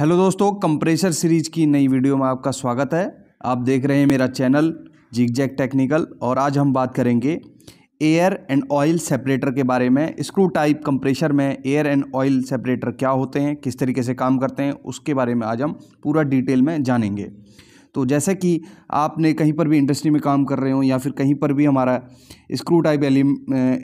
hello दोस्तों compressor series की नई वीडियो में आपका स्वागत है आप देख रहे हैं मेरा चैनल जिग जैक टेक्निकल और आज हम बात करेंगे एयर एंड ऑयल सेपरेटर के बारे में स्क्रू टाइप कंप्रेशर में एयर एंड ऑयल सेपरेटर क्या होते हैं किस तरीके से काम करते हैं उसके बारे में आज हम पूरा डिटेल में जानेंगे तो जैसे कि आपने कहीं पर भी इंडस्ट्री में काम कर रहे हो या फिर कहीं पर भी हमारा स्क्रू टाइप एलिम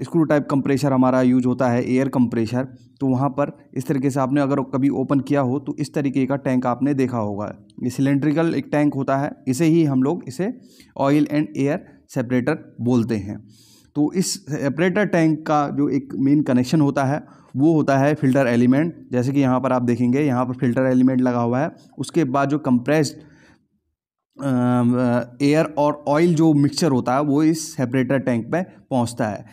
स्क्रू टाइप कंप्रेशर हमारा यूज होता है एयर कंप्रेशर तो वहाँ पर इस तरीके से आपने अगर कभी ओपन किया हो तो इस तरीके का टैंक आपने देखा होगा ये सिलेंड्रिकल एक टैंक होता है इसे ही हम लोग इसे ऑयल एंड एयर सेपरेटर बोलते हैं तो इस सेपरेटर टैंक का जो एक मेन कनेक्शन होता है वो होता है फिल्टर एलिमेंट जैसे कि यहाँ पर आप देखेंगे यहाँ पर फिल्टर एलिमेंट लगा हुआ है उसके बाद जो कंप्रेस्ड एयर और ऑयल जो मिक्सचर होता है वो इस सेपरेटर टैंक पे पहुंचता है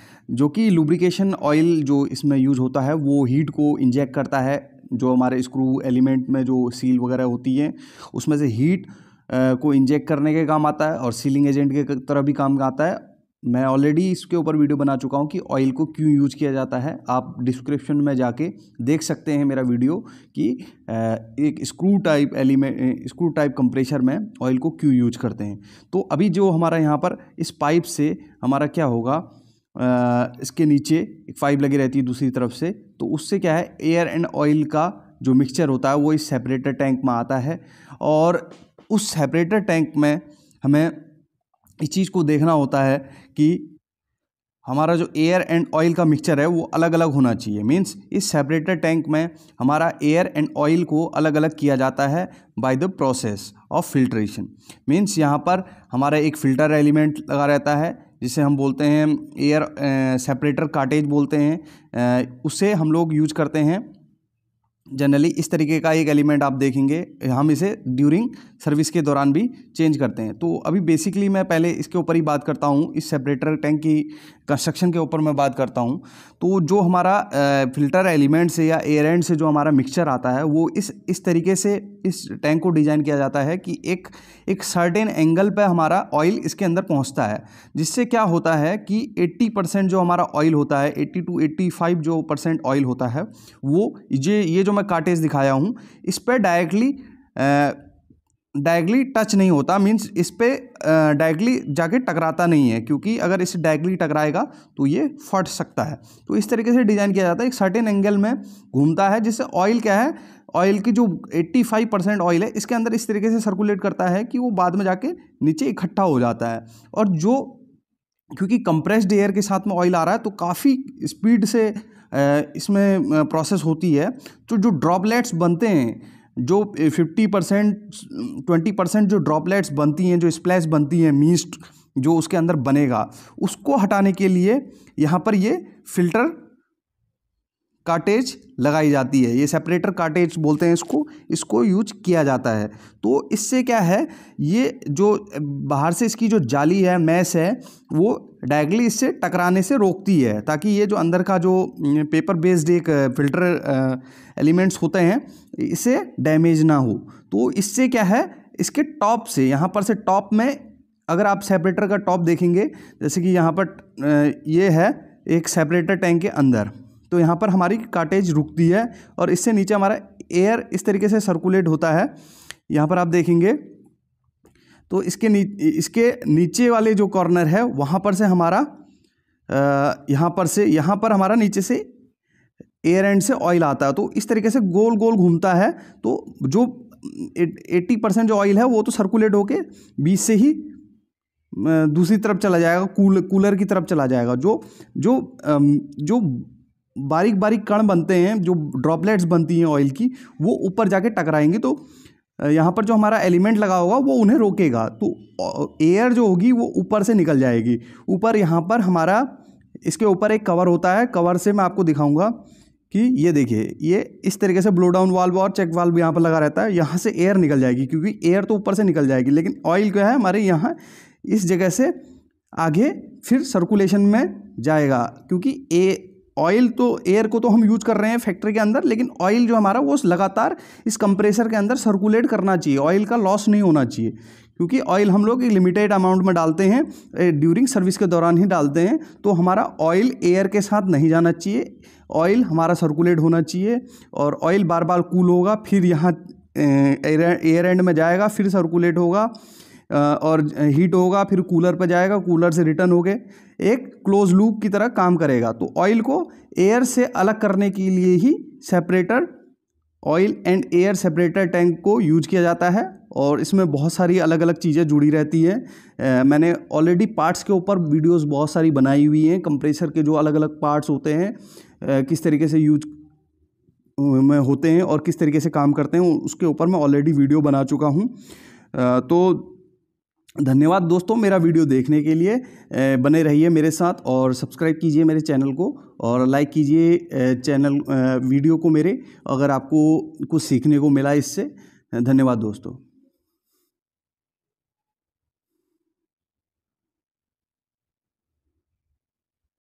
जो कि लुब्रिकेशन ऑयल जो इसमें यूज होता है वो हीट को इंजेक्ट करता है जो हमारे स्क्रू एलिमेंट में जो सील वगैरह होती है उसमें से हीट को इंजेक्ट करने के काम आता है और सीलिंग एजेंट के तरह भी काम आता है मैं ऑलरेडी इसके ऊपर वीडियो बना चुका हूँ कि ऑयल को क्यों यूज़ किया जाता है आप डिस्क्रिप्शन में जाके देख सकते हैं मेरा वीडियो कि एक screw type element screw type compressor में ऑयल को क्यों यूज करते हैं तो अभी जो हमारा यहाँ पर इस पाइप से हमारा क्या होगा इसके नीचे एक पाइप लगी रहती है दूसरी तरफ से तो उससे क्या है एयर एंड ऑयल का जो मिक्सचर होता है वो इस सेपरेटर टैंक में आता है और उस सेपरेटर टैंक में हमें इस चीज़ को देखना होता है कि हमारा जो एयर एंड ऑयल का मिक्सचर है वो अलग अलग होना चाहिए मीन्स इस सेपरेटर टैंक में हमारा एयर एंड ऑयल को अलग अलग किया जाता है by the process of filtration means यहाँ पर हमारा एक फ़िल्टर एलिमेंट लगा रहता है जिसे हम बोलते हैं एयर सेपरेटर काटेज बोलते हैं उसे हम लोग यूज करते हैं जनरली इस तरीके का एक एलिमेंट आप देखेंगे हम इसे ड्यूरिंग सर्विस के दौरान भी चेंज करते हैं तो अभी बेसिकली मैं पहले इसके ऊपर ही बात करता हूँ इस सेपरेटर टैंक की कंस्ट्रक्शन के ऊपर मैं बात करता हूँ तो जो हमारा फिल्टर एलिमेंट से या एयर एंड से जो हमारा मिक्सचर आता है वो इस इस तरीके से इस टैंक को डिज़ाइन किया जाता है कि एक एक सर्टेन एंगल पे हमारा ऑयल इसके अंदर पहुँचता है जिससे क्या होता है कि 80 परसेंट जो हमारा ऑयल होता है 80 टू 85 जो परसेंट ऑयल होता है वो ये ये जो मैं काटेज दिखाया हूँ इस पर डायरेक्टली डायरेक्टली टच नहीं होता मीन्स इस पर डायरेक्टली जाके टकराता नहीं है क्योंकि अगर इसे डायरेक्टली टकराएगा तो ये फट सकता है तो इस तरीके से डिज़ाइन किया जाता है एक सर्टेन एंगल में घूमता है जिससे ऑयल क्या है ऑयल की जो 85 परसेंट ऑयल है इसके अंदर इस तरीके से सर्कुलेट करता है कि वो बाद में जाके नीचे इकट्ठा हो जाता है और जो क्योंकि कंप्रेस्ड एयर के साथ में ऑयल आ रहा है तो काफ़ी स्पीड से इसमें प्रोसेस होती है तो जो ड्रॉपलेट्स बनते हैं जो फिफ्टी परसेंट ट्वेंटी परसेंट जो ड्रॉपलेट्स बनती हैं जो स्प्लैश बनती हैं मीस्ट जो उसके अंदर बनेगा उसको हटाने के लिए यहाँ पर ये फिल्टर काटेज लगाई जाती है ये सेपरेटर काटेज बोलते हैं इसको इसको यूज किया जाता है तो इससे क्या है ये जो बाहर से इसकी जो जाली है मैस है वो डायरेक्टली इससे टकराने से रोकती है ताकि ये जो अंदर का जो पेपर बेस्ड एक फिल्टर एलिमेंट्स होते हैं इसे डैमेज ना हो तो इससे क्या है इसके टॉप से यहाँ पर से टॉप में अगर आप सेपरेटर का टॉप देखेंगे जैसे कि यहाँ पर ये है एक सेपरेटर टैंक के अंदर तो यहाँ पर हमारी काटेज रुकती है और इससे नीचे हमारा एयर इस तरीके से सर्कुलेट होता है यहाँ पर आप देखेंगे तो इसके नी इसके नीचे वाले जो कॉर्नर है वहाँ पर से हमारा यहाँ पर से यहाँ पर हमारा नीचे से एयर एंड से ऑयल आता है तो इस तरीके से गोल गोल घूमता है तो जो एट्टी परसेंट जो ऑयल है वो तो सर्कुलेट होके बीच से ही दूसरी तरफ चला जाएगा कूल कूलर की तरफ चला जाएगा जो जो जो बारीक बारीक कण बनते हैं जो ड्रॉपलेट्स बनती हैं ऑयल की वो ऊपर जाके टकराएंगी तो यहाँ पर जो हमारा एलिमेंट लगा होगा वो उन्हें रोकेगा तो एयर जो होगी वो ऊपर से निकल जाएगी ऊपर यहाँ पर हमारा इसके ऊपर एक कवर होता है कवर से मैं आपको दिखाऊंगा कि ये देखिए ये इस तरीके से ब्लो डाउन वाल्व और चेक वाल्व यहाँ पर लगा रहता है यहाँ से एयर निकल जाएगी क्योंकि एयर तो ऊपर से निकल जाएगी लेकिन ऑयल क्या है हमारे यहाँ इस जगह से आगे फिर सर्कुलेशन में जाएगा क्योंकि ए ऑयल तो एयर को तो हम यूज कर रहे हैं फैक्ट्री के अंदर लेकिन ऑयल जो हमारा वो लगातार इस कंप्रेसर के अंदर सर्कुलेट करना चाहिए ऑयल का लॉस नहीं होना चाहिए क्योंकि ऑयल हम लोग एक लिमिटेड अमाउंट में डालते हैं ड्यूरिंग सर्विस के दौरान ही डालते हैं तो हमारा ऑयल एयर के साथ नहीं जाना चाहिए ऑयल हमारा सर्कुलेट होना चाहिए और ऑयल बार बार कूल होगा फिर यहाँ एयर एंड में जाएगा फिर सर्कुलेट होगा और हीट होगा फिर कूलर पर जाएगा कूलर से रिटर्न गए एक क्लोज लूप की तरह काम करेगा तो ऑयल को एयर से अलग करने के लिए ही separator oil and air separator tank को यूज किया जाता है और इसमें बहुत सारी अलग अलग चीज़ें जुड़ी रहती हैं मैंने ऑलरेडी पार्ट्स के ऊपर वीडियोस बहुत सारी बनाई हुई हैं कंप्रेसर के जो अलग अलग पार्ट्स होते हैं किस तरीके से यूज में होते हैं और किस तरीके से काम करते हैं उसके ऊपर मैं ऑलरेडी वीडियो बना चुका हूँ तो धन्यवाद दोस्तों मेरा वीडियो देखने के लिए बने रहिए मेरे साथ और सब्सक्राइब कीजिए मेरे चैनल को और लाइक कीजिए चैनल वीडियो को मेरे अगर आपको कुछ सीखने को मिला इससे धन्यवाद दोस्तों